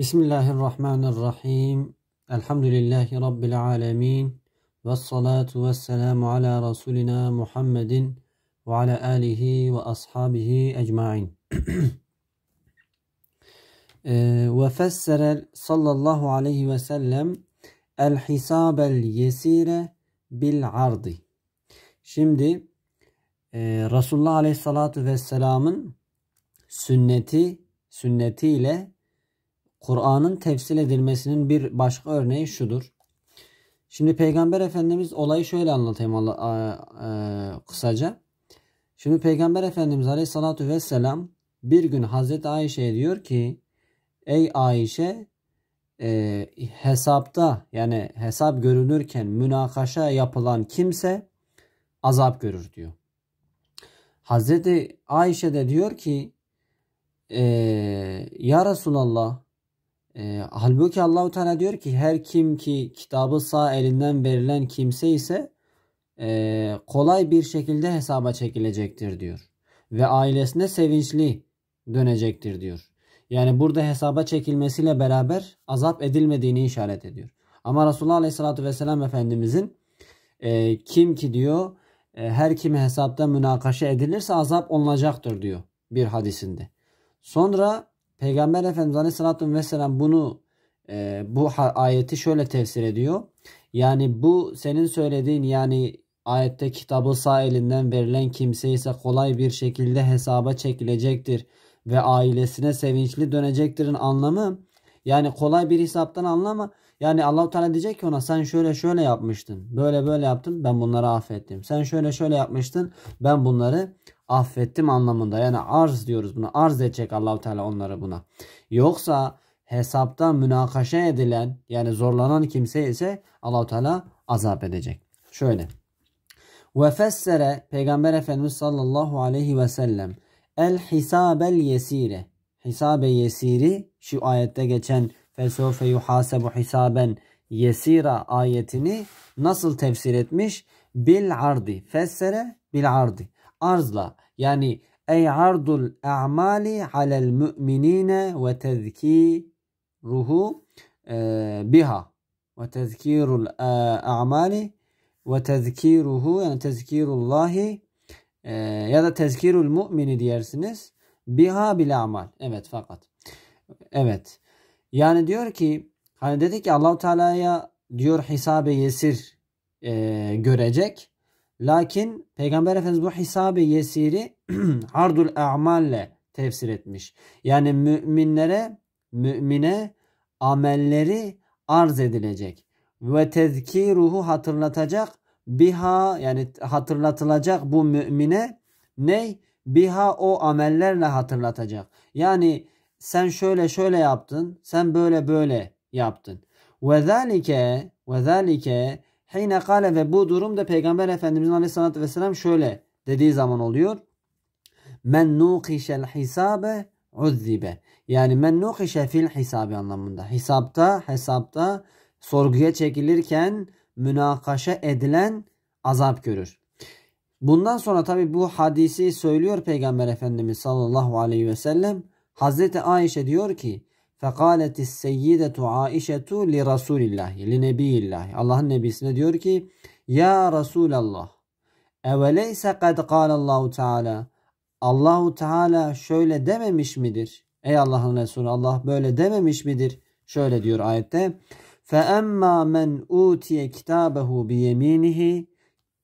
Bismillahirrahmanirrahim. Elhamdülillahi Rabbil alemin. Ve salatu ve selamu ala Resulina Muhammedin ve ala alihi ve ashabihi ecmain. Ee, ve fessere sallallahu aleyhi ve sellem el hisabel yesire bil ardi. Şimdi e, Resulullah aleyhissalatu vesselamın sünneti sünnetiyle Kur'an'ın tefsil edilmesinin bir başka örneği şudur. Şimdi Peygamber Efendimiz olayı şöyle anlatayım Allah, e, e kısaca. Şimdi Peygamber Efendimiz Aleyhisselatü Vesselam bir gün Hazreti Ayşe'ye diyor ki Ey Ayşe e, hesapta yani hesap görülürken münakaşa yapılan kimse azap görür diyor. Hazreti Ayşe de diyor ki e, Ya Resulallah e, halbuki Allahu Teala diyor ki her kim ki kitabı sağ elinden verilen kimse ise e, kolay bir şekilde hesaba çekilecektir diyor. Ve ailesine sevinçli dönecektir diyor. Yani burada hesaba çekilmesiyle beraber azap edilmediğini işaret ediyor. Ama Resulullah Aleyhisselatü Vesselam Efendimizin e, kim ki diyor e, her kimi hesapta münakaşa edilirse azap olunacaktır diyor bir hadisinde. Sonra Peygamber Efendimiz Aleyhisselatü Vesselam bunu e, bu ayeti şöyle tefsir ediyor. Yani bu senin söylediğin yani ayette kitabı sağ elinden verilen kimse ise kolay bir şekilde hesaba çekilecektir ve ailesine sevinçli dönecektirin anlamı yani kolay bir hesaptan anlama. Yani Allahu Teala diyecek ki ona sen şöyle şöyle yapmıştın. Böyle böyle yaptın. Ben bunları affettim. Sen şöyle şöyle yapmıştın. Ben bunları affettim anlamında. Yani arz diyoruz buna. Arz edecek Allahu Teala onlara buna. Yoksa hesapta münakaşa edilen yani zorlanan kimse ise Allahu Teala azap edecek. Şöyle. Ve fessere Peygamber Efendimiz sallallahu aleyhi ve sellem el hisabel yesire. Hisabe yesiri şu ayette geçen fesofe yuhasebu hisaben yesira ayetini nasıl tefsir etmiş? Bil ardi. Fessere bil ardi arzla yani ey ardul a'mali alel müminine ve tezkiruhu e, biha ve tezkirul e, a'mali ve tezkiruhu yani tezkirullahi e, ya da tezkirul mu'mini diyersiniz. Biha bil amal. Evet fakat. Evet. Yani diyor ki hani dedi ki Allahu Teala'ya diyor hisabe yesir e, görecek. Lakin Peygamber Efendimiz bu hisabe yesiri ardul a'malle tefsir etmiş. Yani müminlere, mümine amelleri arz edilecek. Ve tezki ruhu hatırlatacak biha yani hatırlatılacak bu mümine ne? Biha o amellerle hatırlatacak. Yani sen şöyle şöyle yaptın, sen böyle böyle yaptın. Ve zalike ve zalike Heyne kale ve bu durum da Peygamber Efendimizin aleyhissalatü vesselam şöyle dediği zaman oluyor. Men nuqişel hisabe uzzibe. Yani men nuqişe fil hisabi anlamında. Hesapta, hesapta sorguya çekilirken münakaşa edilen azap görür. Bundan sonra tabi bu hadisi söylüyor Peygamber Efendimiz sallallahu aleyhi ve sellem. Hazreti Ayşe diyor ki فَقَالَتِ السَّيِّدَةُ عَائِشَةُ لِرَسُولِ اللّٰهِ لِنَب۪ي اللّٰهِ Allah'ın nebisine diyor ki Ya Resulallah اَوَلَيْسَ قَدْ قَالَ اللّٰهُ Teala Allahu Teala şöyle dememiş midir? Ey Allah'ın Resulü Allah böyle dememiş midir? Şöyle diyor ayette. فَاَمَّا مَنْ اُوْتِيَ كِتَابَهُ بِيَم۪ينِهِ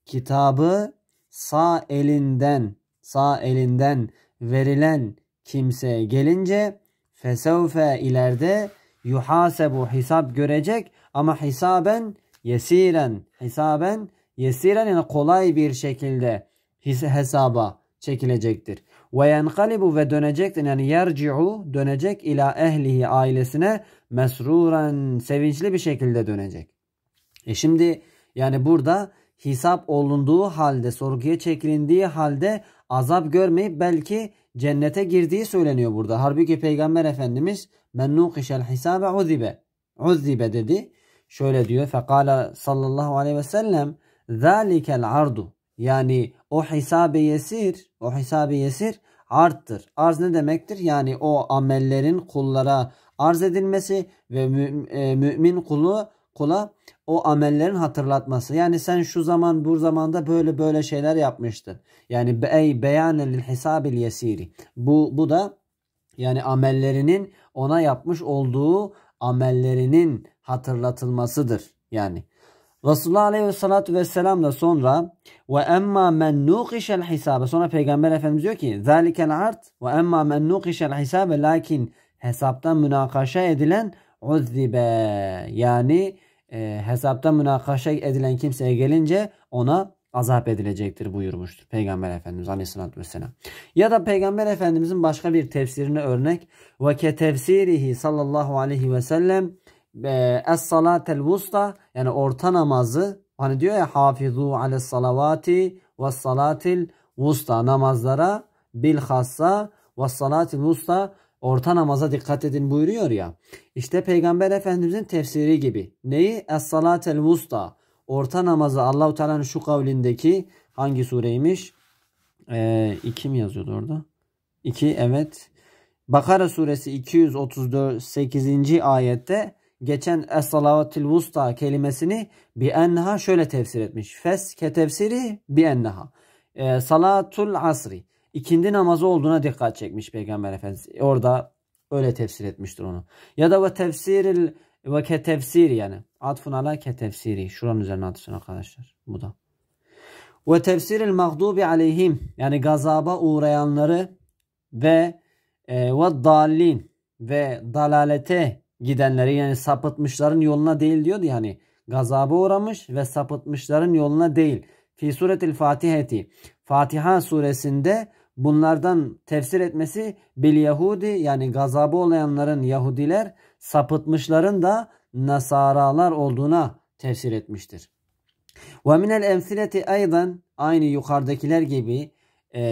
Kitabı sağ elinden, sağ elinden verilen kimseye gelince Fesevfe ileride yuhasebu hesap görecek ama hesaben yesiren hesaben yesiren yani kolay bir şekilde hesaba çekilecektir. Ve yenkalibu ve dönecek yani yerci'u dönecek ila ehlihi ailesine mesruren sevinçli bir şekilde dönecek. E şimdi yani burada hesap olunduğu halde sorguya çekilindiği halde azap görmeyip belki cennete girdiği söyleniyor burada. Halbuki Peygamber Efendimiz mennukişel hisabe uzibe. Uzibe dedi. Şöyle diyor. Fekala sallallahu aleyhi ve sellem zâlikel ardu. Yani o hisabe yesir, o hisabe yesir arttır. Arz ne demektir? Yani o amellerin kullara arz edilmesi ve e, mümin kulu kula o amellerin hatırlatması. Yani sen şu zaman bu zamanda böyle böyle şeyler yapmıştın. Yani ey beyane lil hisabil yesiri. Bu, bu da yani amellerinin ona yapmış olduğu amellerinin hatırlatılmasıdır. Yani Resulullah Aleyhisselatü Vesselam da sonra ve emma men nuqişel hisabe sonra Peygamber Efendimiz diyor ki zalikel art ve emma men nuqişel hisabe lakin hesaptan münakaşa edilen uzzibe yani e, hesapta münakaşa edilen kimseye gelince ona azap edilecektir buyurmuştur Peygamber Efendimiz Aleyhisselatü Vesselam. Ya da Peygamber Efendimizin başka bir tefsirine örnek ve ke tefsirihi sallallahu aleyhi ve sellem e, es salatel vusta yani orta namazı hani diyor ya hafizu ale salavati ve salatil vusta namazlara bilhassa ve salatil vusta orta namaza dikkat edin buyuruyor ya. İşte Peygamber Efendimizin tefsiri gibi. Neyi? Es-salatel musta. Orta namazı Allahu Teala'nın şu kavlindeki hangi sureymiş? Ee, iki mi yazıyordu orada? İki evet. Bakara suresi 238. ayette geçen es-salavatil vusta kelimesini bi enha şöyle tefsir etmiş. Fes ke tefsiri bi enha. E, ee, salatul asri ikindi namazı olduğuna dikkat çekmiş Peygamber Efendimiz. Orada öyle tefsir etmiştir onu. Ya da ve tefsiril ve ke tefsir yani. Atfun ala ke tefsiri. Şuranın üzerine atışın arkadaşlar. Bu da. Ve tefsiril mağdubi aleyhim. Yani gazaba uğrayanları ve e, ve dallin ve dalalete gidenleri yani sapıtmışların yoluna değil diyordu yani. Gazaba uğramış ve sapıtmışların yoluna değil. Fi suretil fatiheti. Fatiha suresinde bunlardan tefsir etmesi bil Yahudi yani gazabı olayanların Yahudiler sapıtmışların da Nasaralar olduğuna tefsir etmiştir. Ve minel emsileti aydan aynı yukarıdakiler gibi e,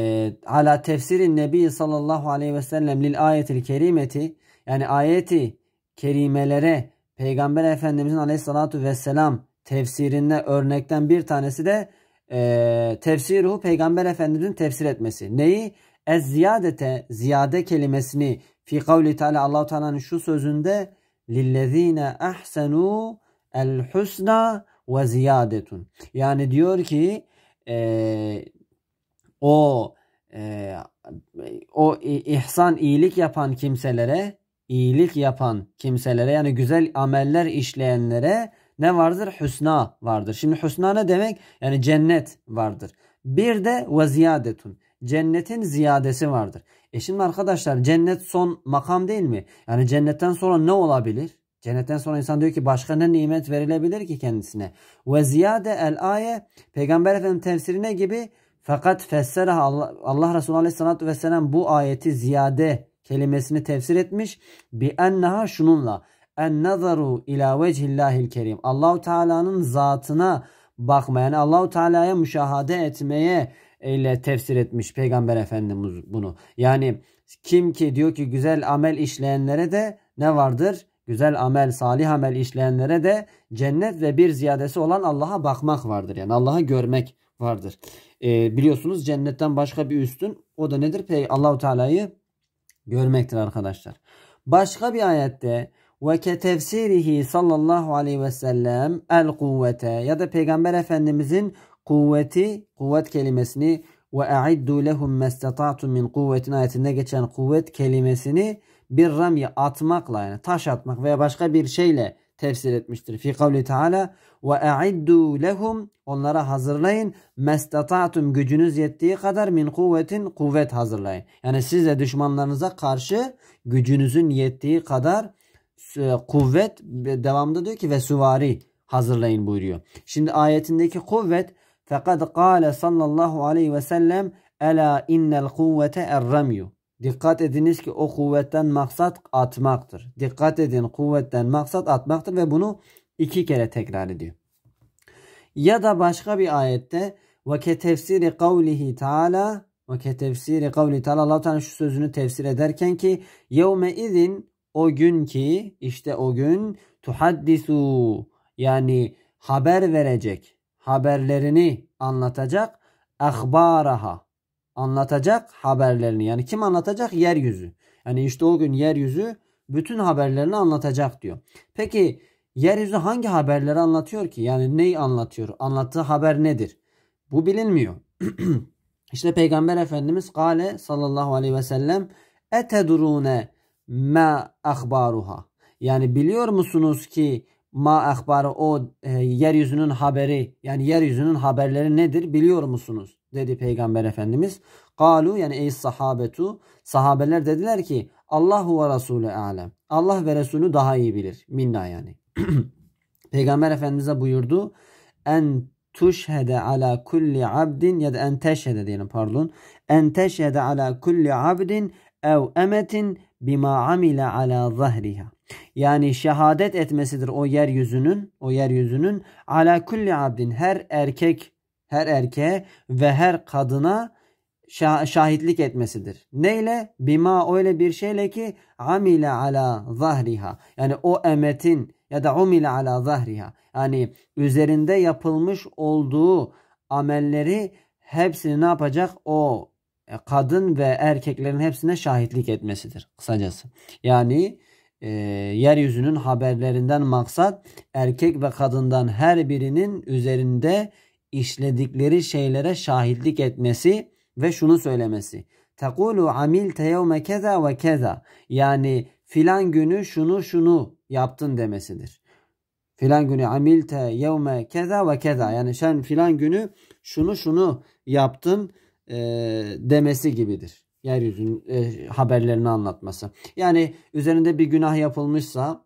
ala tefsirin Nebi sallallahu aleyhi ve sellem lil ayetil kerimeti yani ayeti kerimelere Peygamber Efendimizin aleyhissalatu vesselam tefsirinde örnekten bir tanesi de e, tefsiruhu Peygamber Efendimiz'in tefsir etmesi. Neyi? Ez ziyadete ziyade kelimesini fi kavli teala Allah-u Teala'nın şu sözünde lillezine ahsenu el husna ve ziyadetun. Yani diyor ki e, o e, o ihsan iyilik yapan kimselere iyilik yapan kimselere yani güzel ameller işleyenlere ne vardır? Hüsna vardır. Şimdi hüsna ne demek? Yani cennet vardır. Bir de ve Cennetin ziyadesi vardır. E şimdi arkadaşlar cennet son makam değil mi? Yani cennetten sonra ne olabilir? Cennetten sonra insan diyor ki başka ne nimet verilebilir ki kendisine? Ve ziyade el aye peygamber efendim tefsirine gibi fakat fesserah Allah, Allah Resulü aleyhissalatü vesselam bu ayeti ziyade kelimesini tefsir etmiş. Bi enneha şununla en nazaru ila vecihillahil kerim. Allahu Teala'nın zatına bakmaya, yani Allahu Teala'ya müşahade etmeye ile tefsir etmiş Peygamber Efendimiz bunu. Yani kim ki diyor ki güzel amel işleyenlere de ne vardır? Güzel amel, salih amel işleyenlere de cennet ve bir ziyadesi olan Allah'a bakmak vardır. Yani Allah'a görmek vardır. Ee, biliyorsunuz cennetten başka bir üstün o da nedir? Pey Allahu Teala'yı görmektir arkadaşlar. Başka bir ayette ve ketefsirihi sallallahu aleyhi ve sellem el kuvvete ya da Peygamber Efendimizin kuvveti, kuvvet kelimesini ve aiddu lehum mestata'tu min kuvvetin ayetinde geçen kuvvet kelimesini bir ramya atmakla yani taş atmak veya başka bir şeyle tefsir etmiştir. Fi kavli teala ve aiddu lehum onlara hazırlayın mestata'tum gücünüz yettiği kadar min kuvvetin kuvvet hazırlayın. Yani siz de düşmanlarınıza karşı gücünüzün yettiği kadar ee, kuvvet e, devamında diyor ki ve süvari hazırlayın buyuruyor. Şimdi ayetindeki kuvvet fakat kâle sallallahu aleyhi ve sellem ela innel kuvvete erremyu. Dikkat ediniz ki o kuvvetten maksat atmaktır. Dikkat edin kuvvetten maksat atmaktır ve bunu iki kere tekrar ediyor. Ya da başka bir ayette ve ke tefsiri kavlihi taala ve ke tefsiri kavli taala Allah Teala şu sözünü tefsir ederken ki yevme izin o gün ki işte o gün tuhaddisu yani haber verecek. Haberlerini anlatacak. Ahbaraha anlatacak haberlerini. Yani kim anlatacak? Yeryüzü. Yani işte o gün yeryüzü bütün haberlerini anlatacak diyor. Peki yeryüzü hangi haberleri anlatıyor ki? Yani neyi anlatıyor? Anlattığı haber nedir? Bu bilinmiyor. İşte Peygamber Efendimiz Kale sallallahu aleyhi ve sellem etedurune ma akbaruha. Yani biliyor musunuz ki ma akhbarı o e, yeryüzünün haberi yani yeryüzünün haberleri nedir biliyor musunuz? Dedi Peygamber Efendimiz. Kalu yani ey sahabetu sahabeler dediler ki Allahu ve Resulü alem. Allah ve Resulü daha iyi bilir. Minna yani. Peygamber Efendimiz'e buyurdu. En tuşhede ala kulli abdin ya da en teşhede diyelim pardon. En teşhede ala kulli abdin ev emetin bima amile ala zahriha. Yani şehadet etmesidir o yeryüzünün, o yeryüzünün ala kulli abdin her erkek, her erkeğe ve her kadına şahitlik etmesidir. Neyle? Bima öyle bir şeyle ki amile ala zahriha. Yani o emetin ya da umile ala zahriha yani üzerinde yapılmış olduğu amelleri hepsini ne yapacak? O e, kadın ve erkeklerin hepsine şahitlik etmesidir kısacası. Yani e, yeryüzünün haberlerinden maksat erkek ve kadından her birinin üzerinde işledikleri şeylere şahitlik etmesi ve şunu söylemesi. Tekulu amilte yevme keza ve keza. Yani filan günü şunu şunu yaptın demesidir. Filan günü amilte yevme keda ve keda. Yani sen filan günü şunu şunu yaptın e, demesi gibidir. Yeryüzünün e, haberlerini anlatması. Yani üzerinde bir günah yapılmışsa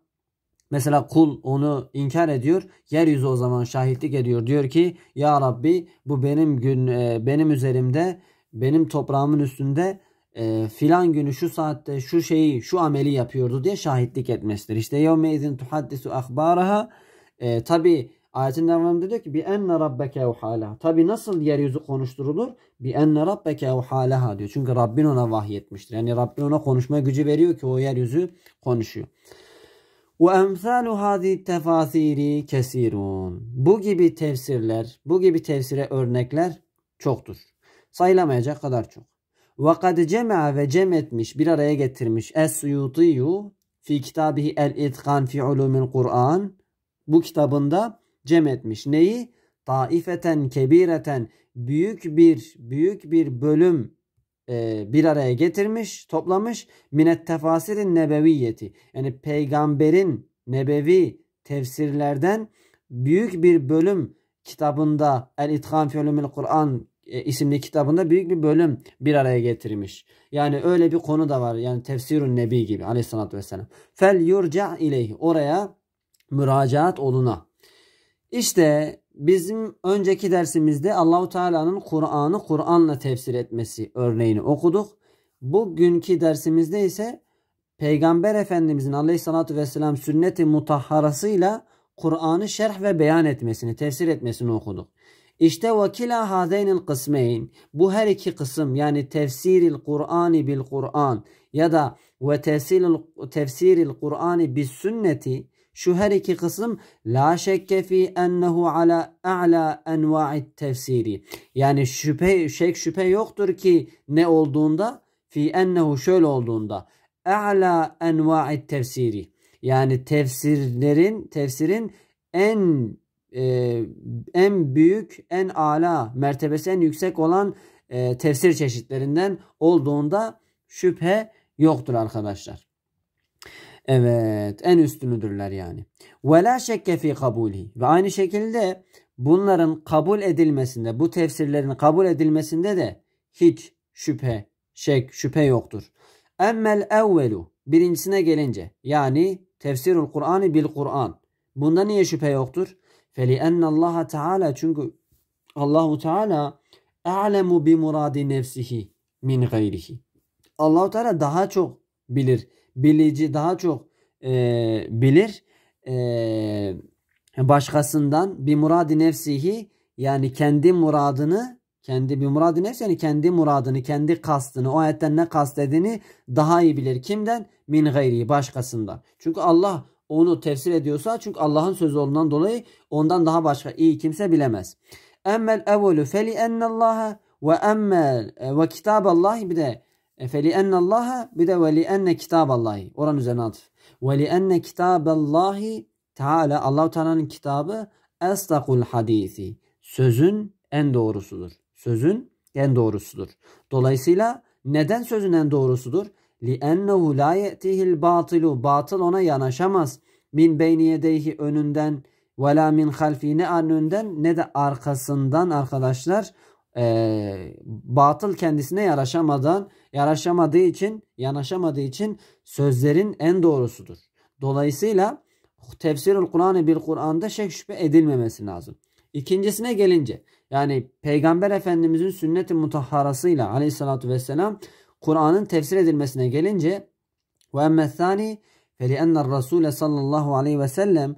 Mesela kul onu inkar ediyor. Yeryüzü o zaman şahitlik ediyor. Diyor ki ya Rabbi bu benim gün e, benim üzerimde benim toprağımın üstünde e, filan günü şu saatte şu şeyi şu ameli yapıyordu diye şahitlik etmesidir. İşte yevme izin tuhaddisu akbaraha e, tabi ayetin devamında diyor ki bi enne rabbeke evhalaha. Tabi nasıl yeryüzü konuşturulur? Bi enne rabbeke evhalaha diyor. Çünkü Rabbin ona vahyetmiştir. Yani Rabbin ona konuşma gücü veriyor ki o yeryüzü konuşuyor. Ve emsalu hadi tefasiri kesirun. Bu gibi tefsirler, bu gibi tefsire örnekler çoktur. Sayılamayacak kadar çok ve kad cema ve cem etmiş, bir araya getirmiş. Es suyutiyu fi kitabihi el itkan fi ulumil Kur'an. Bu kitabında cem etmiş. Neyi? Taifeten kebireten büyük bir büyük bir bölüm e, bir araya getirmiş, toplamış. Minet tefasirin nebeviyeti. Yani peygamberin nebevi tefsirlerden büyük bir bölüm kitabında El İtkan fi Ulumil Kur'an e, isimli kitabında büyük bir bölüm bir araya getirmiş. Yani öyle bir konu da var. Yani tefsirun nebi gibi aleyhissalatü vesselam. Fel yurca ileyhi. Oraya müracaat oluna. İşte bizim önceki dersimizde Allahu Teala'nın Kur'an'ı Kur'an'la tefsir etmesi örneğini okuduk. Bugünkü dersimizde ise Peygamber Efendimizin aleyhissalatü vesselam sünneti i mutahharasıyla Kur'an'ı şerh ve beyan etmesini, tefsir etmesini okuduk. İşte vakila kila hadeynil kısmeyn. Bu her iki kısım yani tefsiril Kur'ani bil Kur'an ya da ve tefsiril, tefsiril Kur'ani bil sünneti şu her iki kısım la şekke fi ennehu ala a'la enva'it tefsiri. Yani şüphe, şek şüphe yoktur ki ne olduğunda fi ennehu şöyle olduğunda a'la enva'it tefsiri. Yani tefsirlerin tefsirin en e, en büyük, en ala mertebesi en yüksek olan e, tefsir çeşitlerinden olduğunda şüphe yoktur arkadaşlar. Evet, en üstünüdürler yani. Ve la şekke fi kabuli. Ve aynı şekilde bunların kabul edilmesinde, bu tefsirlerin kabul edilmesinde de hiç şüphe, şek, şüphe yoktur. Emmel evvelu. Birincisine gelince yani tefsirul Kur'an'ı bil Kur'an. Bunda niye şüphe yoktur? فَلِأَنَّ اللّٰهَ Teala çünkü Allahu Teala a'lemu bi muradi nefsihi min gayrihi. Allahu Teala daha çok bilir. Bilici daha çok e, bilir. E, başkasından bi muradi nefsihi yani kendi muradını kendi bir muradi nefsi yani kendi muradını, kendi kastını, o ayetten ne kastediğini daha iyi bilir. Kimden? Min gayri, başkasından. Çünkü Allah onu tefsir ediyorsa çünkü Allah'ın sözü olduğundan dolayı ondan daha başka iyi kimse bilemez. Emmel evvelu feli ennallaha ve emmel e, ve kitaballahi bir de e, feli ennallaha bir de ve li enne kitaballahi. Oran üzerine atıf. Ve li enne kitaballahi Teala Allahu Teala'nın kitabı estakul hadisi. Sözün en doğrusudur. Sözün en doğrusudur. Dolayısıyla neden sözün en doğrusudur? لِأَنَّهُ لَا يَأْتِهِ الْبَاطِلُ Batıl ona yanaşamaz. Min beyni yedeyhi önünden ve la min halfi ne önünden ne de arkasından arkadaşlar e, batıl kendisine yaraşamadan yaraşamadığı için yanaşamadığı için sözlerin en doğrusudur. Dolayısıyla tefsirul Kur'an'ı bil Kur'an'da şek şüphe edilmemesi lazım. İkincisine gelince yani Peygamber Efendimizin sünnet-i mutahharasıyla aleyhissalatü vesselam Kur'an'ın tefsir edilmesine gelince ve emmethani feli'enner Rasule sallallahu aleyhi ve sellem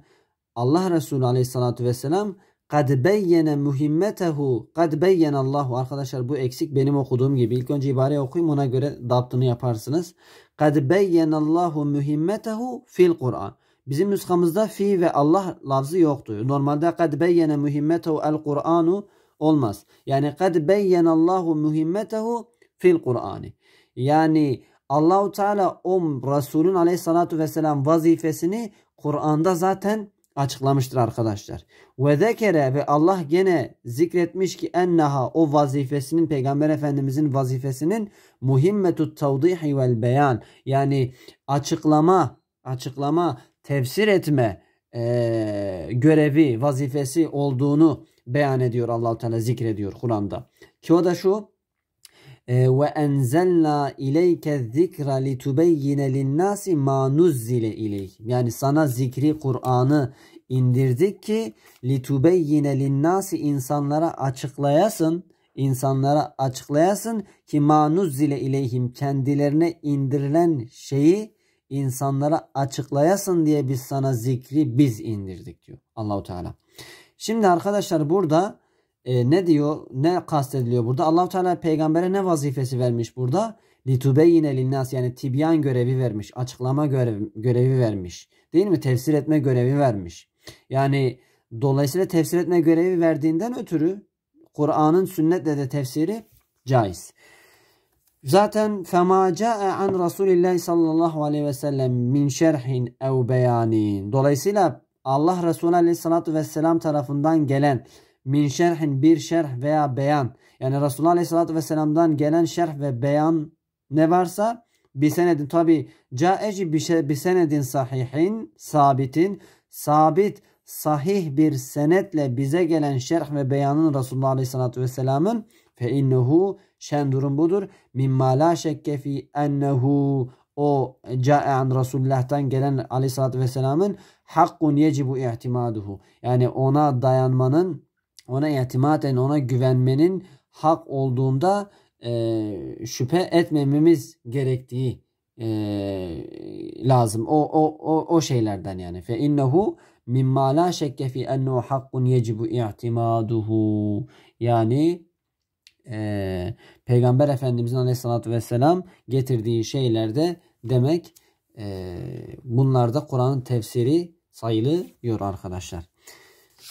Allah Resulü aleyhissalatu vesselam kad beyyene muhimmetehu kad Allahu arkadaşlar bu eksik benim okuduğum gibi ilk önce ibareyi okuyayım ona göre daptını yaparsınız. Kad Allahu muhimmetehu fil Kur'an. Bizim nüskamızda fi ve Allah lafzı yoktu. Normalde kad beyyene muhimmetehu el Kur'anu olmaz. Yani kad Allahu muhimmetehu fil Kur'ani. Yani Allahu Teala o Resulün aleyhissalatu vesselam vazifesini Kur'an'da zaten açıklamıştır arkadaşlar. Ve zekere ve Allah gene zikretmiş ki enneha o vazifesinin peygamber efendimizin vazifesinin muhimmetu tavdihi vel beyan yani açıklama açıklama tefsir etme e, görevi vazifesi olduğunu beyan ediyor Allah Teala zikrediyor Kur'an'da. Ki o da şu ee, ve enzelna ileyke zikra litubeyyine linnasi ma nuzzile ileyhim. Yani sana zikri Kur'an'ı indirdik ki litubeyyine linnasi insanlara açıklayasın insanlara açıklayasın ki manuz ile ileyhim kendilerine indirilen şeyi insanlara açıklayasın diye biz sana zikri biz indirdik diyor Allahu Teala. Şimdi arkadaşlar burada e, ne diyor? Ne kastediliyor burada? Allahu Teala peygambere ne vazifesi vermiş burada? Litube yine linnas yani tibyan görevi vermiş. Açıklama görevi, görevi vermiş. Değil mi? Tefsir etme görevi vermiş. Yani dolayısıyla tefsir etme görevi verdiğinden ötürü Kur'an'ın sünnetle de tefsiri caiz. Zaten fema ca'e an Resulillah sallallahu aleyhi ve sellem min şerhin ev beyanin. Dolayısıyla Allah Resulü aleyhissalatu vesselam tarafından gelen min şerhin bir şerh veya beyan. Yani Resulullah Aleyhisselatü Vesselam'dan gelen şerh ve beyan ne varsa bir senedin tabi caeci şey, bir senedin sahihin sabitin sabit sahih bir senetle bize gelen şerh ve beyanın Resulullah Aleyhisselatü Vesselam'ın fe innehu şen durum budur mimma la şekke fi ennehu o ca'an Resulullah'tan gelen aleyhissalatü vesselamın hakkun yecibu i'timaduhu. Yani ona dayanmanın ona itimaten ona güvenmenin hak olduğunda e, şüphe etmememiz gerektiği e, lazım. O, o, o, o şeylerden yani. Fe innehu mimma la şekke fi ennehu hakkun yecibu i'timaduhu. Yani e, Peygamber Efendimizin aleyhissalatü vesselam getirdiği şeylerde demek e, bunlar da Kur'an'ın tefsiri sayılıyor arkadaşlar.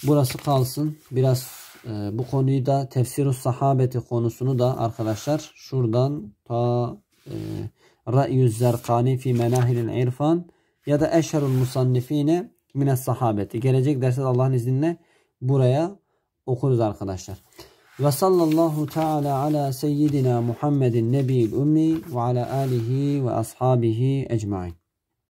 Burası kalsın. Biraz e, bu konuyu da tefsirus sahabeti konusunu da arkadaşlar şuradan ta e, Ra'yüz Zerkani fi menahilil irfan ya da eşherul musannifine mine sahabeti. Gelecek derste de Allah'ın izniyle buraya okuruz arkadaşlar. Ve sallallahu teala ala seyyidina Muhammedin nebi'l ummi ve ala alihi ve ashabihi ecmain.